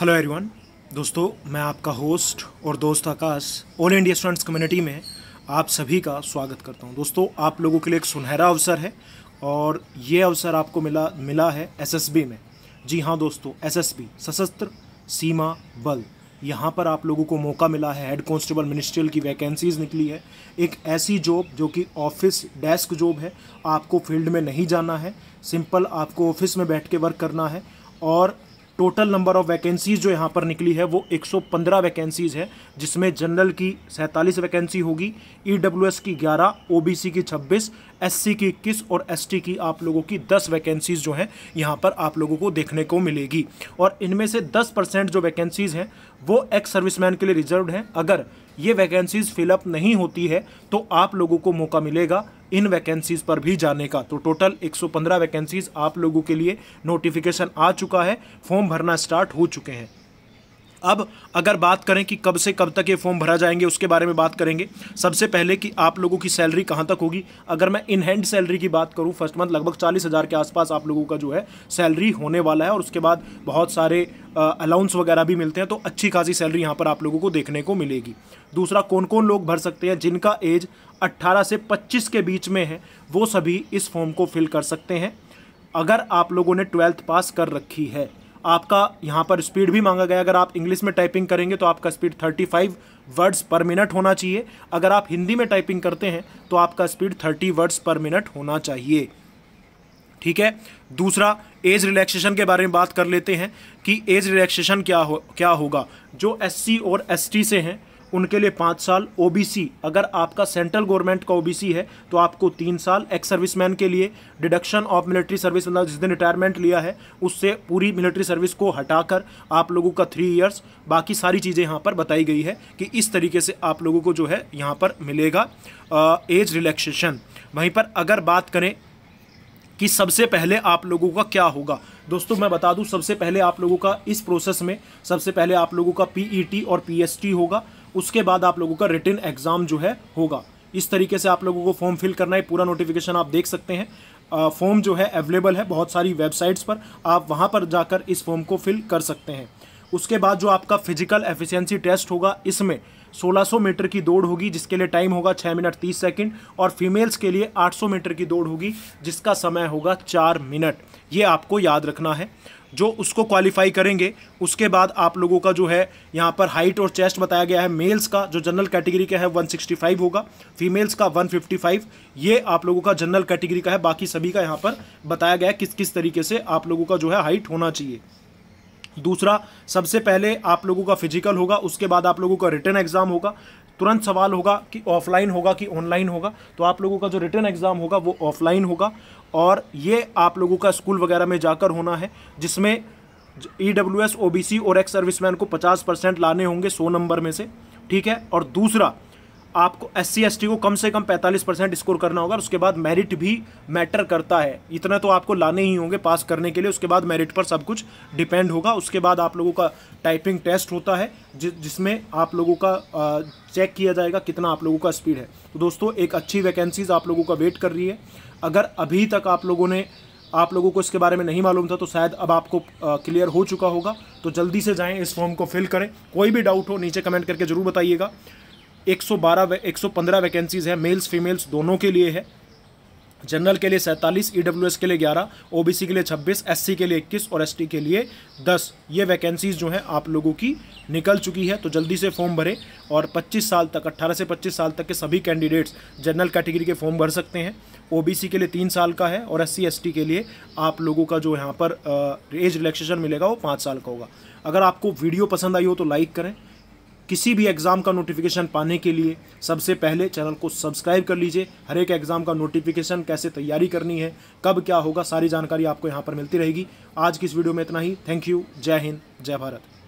hello everyone दोस्तों मैं आपका होस्ट और दोस्त Akash all India students community में आप सभी का स्वागत करता हूं दोस्तों आप लोगों के लिए एक सुनहरा अवसर है और ये अवसर आपको मिला मिला है एसएसबी में जी हाँ दोस्तों एसएसबी सशस्त्र सीमा बल यहाँ पर आप लोगों को मौका मिला है हेड कॉन्स्टेबल मिनिस्ट्रियल की वैकेंसीज निकली है एक ऐसी जॉब जो कि ऑफिस डेस्क जॉब है आपको फील्ड में नहीं जाना है सिंपल आपको ऑफिस में बैठ के वर्क करना है और टोटल नंबर ऑफ वैकेंसीज़ जो यहाँ पर निकली है वो 115 वैकेंसीज़ है जिसमें जनरल की सैंतालीस वैकेंसी होगी ईडब्ल्यूएस e की 11 ओबीसी की 26 एससी की 21 और एसटी की आप लोगों की 10 वैकेंसीज़ जो हैं यहाँ पर आप लोगों को देखने को मिलेगी और इनमें से 10 परसेंट जो वैकेंसीज़ हैं वो एक्स सर्विसमैन के लिए रिजर्व हैं अगर ये वैकेंसीज़ फिलअप नहीं होती है तो आप लोगों को मौका मिलेगा इन वैकेंसीज पर भी जाने का तो टोटल 115 वैकेंसीज आप लोगों के लिए नोटिफिकेशन आ चुका है फॉर्म भरना स्टार्ट हो चुके हैं अब अगर बात करें कि कब से कब तक ये फॉर्म भरा जाएंगे उसके बारे में बात करेंगे सबसे पहले कि आप लोगों की सैलरी कहाँ तक होगी अगर मैं इन हैंड सैलरी की बात करूँ फर्स्ट मंथ लगभग चालीस हज़ार के आसपास आप लोगों का जो है सैलरी होने वाला है और उसके बाद बहुत सारे अलाउंस वगैरह भी मिलते हैं तो अच्छी खासी सैलरी यहाँ पर आप लोगों को देखने को मिलेगी दूसरा कौन कौन लोग भर सकते हैं जिनका एज अट्ठारह से पच्चीस के बीच में है वो सभी इस फॉर्म को फिल कर सकते हैं अगर आप लोगों ने ट्वेल्थ पास कर रखी है आपका यहाँ पर स्पीड भी मांगा गया अगर आप इंग्लिश में टाइपिंग करेंगे तो आपका स्पीड 35 वर्ड्स पर मिनट होना चाहिए अगर आप हिंदी में टाइपिंग करते हैं तो आपका स्पीड 30 वर्ड्स पर मिनट होना चाहिए ठीक है दूसरा एज रिलैक्सेशन के बारे में बात कर लेते हैं कि एज रिलैक्सेशन क्या हो क्या होगा जो एस और एस से हैं उनके लिए पाँच साल ओबीसी अगर आपका सेंट्रल गवर्नमेंट का ओबीसी है तो आपको तीन साल एक्स सर्विसमैन के लिए डिडक्शन ऑफ मिलिट्री सर्विस मतलब जिस दिन रिटायरमेंट लिया है उससे पूरी मिलिट्री सर्विस को हटाकर आप लोगों का थ्री ईयर्स बाकी सारी चीज़ें यहाँ पर बताई गई है कि इस तरीके से आप लोगों को जो है यहाँ पर मिलेगा आ, एज रिलैक्सेशन वहीं पर अगर बात करें कि सबसे पहले आप लोगों का क्या होगा दोस्तों मैं बता दूं सबसे पहले आप लोगों का इस प्रोसेस में सबसे पहले आप लोगों का पीईटी e और पीएसटी होगा उसके बाद आप लोगों का रिटर्न एग्ज़ाम जो है होगा इस तरीके से आप लोगों को फॉर्म फिल करना है पूरा नोटिफिकेशन आप देख सकते हैं फॉर्म जो है अवेलेबल है बहुत सारी वेबसाइट्स पर आप वहाँ पर जाकर इस फॉर्म को फिल कर सकते हैं उसके बाद जो आपका फिजिकल एफिशिएंसी टेस्ट होगा इसमें 1600 मीटर की दौड़ होगी जिसके लिए टाइम होगा 6 मिनट 30 सेकंड और फीमेल्स के लिए 800 मीटर की दौड़ होगी जिसका समय होगा 4 मिनट ये आपको याद रखना है जो उसको क्वालिफाई करेंगे उसके बाद आप लोगों का जो है यहाँ पर हाइट और चेस्ट बताया गया है मेल्स का जो जनरल कैटेगरी का है 165 होगा फीमेल्स का 155 ये आप लोगों का जनरल कैटेगरी का है बाकी सभी का यहाँ पर बताया गया है किस किस तरीके से आप लोगों का जो है हाइट होना चाहिए दूसरा सबसे पहले आप लोगों का फिजिकल होगा उसके बाद आप लोगों का रिटर्न एग्जाम होगा तुरंत सवाल होगा कि ऑफलाइन होगा कि ऑनलाइन होगा तो आप लोगों का जो रिटर्न एग्ज़ाम होगा वो ऑफलाइन होगा और ये आप लोगों का स्कूल वगैरह में जाकर होना है जिसमें E W S O B C और एक्स सर्विसमैन को पचास परसेंट लाने होंगे सौ नंबर में से ठीक है और दूसरा आपको एस सी को कम से कम 45 परसेंट स्कोर करना होगा उसके बाद मेरिट भी मैटर करता है इतना तो आपको लाने ही होंगे पास करने के लिए उसके बाद मेरिट पर सब कुछ डिपेंड होगा उसके बाद आप लोगों का टाइपिंग टेस्ट होता है जि जिसमें आप लोगों का आ, चेक किया जाएगा कितना आप लोगों का स्पीड है तो दोस्तों एक अच्छी वैकेंसीज आप लोगों का वेट कर रही है अगर अभी तक आप लोगों ने आप लोगों को इसके बारे में नहीं मालूम था तो शायद अब आपको क्लियर हो चुका होगा तो जल्दी से जाएँ इस फॉर्म को फिल करें कोई भी डाउट हो नीचे कमेंट करके ज़रूर बताइएगा 112 पंद्रह वैकेंसीज़ हैं मेल्स फीमेल्स दोनों के लिए है जनरल के लिए सैंतालीस ई e के लिए ग्यारह ओ के लिए छब्बीस एस के लिए इक्कीस और एस के लिए दस ये वैकेंसीज़ जो हैं आप लोगों की निकल चुकी है तो जल्दी से फॉर्म भरें और पच्चीस साल तक अट्ठारह से पच्चीस साल तक के सभी कैंडिडेट्स जनरल कैटेगरी के फॉर्म भर सकते हैं ओ के लिए तीन साल का है और एस सी के लिए आप लोगों का जो यहाँ पर एज रिलैक्सेशन मिलेगा वो पाँच साल का होगा अगर आपको वीडियो पसंद आई हो तो लाइक करें किसी भी एग्ज़ाम का नोटिफिकेशन पाने के लिए सबसे पहले चैनल को सब्सक्राइब कर लीजिए हर एक एग्ज़ाम का नोटिफिकेशन कैसे तैयारी करनी है कब क्या होगा सारी जानकारी आपको यहाँ पर मिलती रहेगी आज की इस वीडियो में इतना ही थैंक यू जय हिंद जय भारत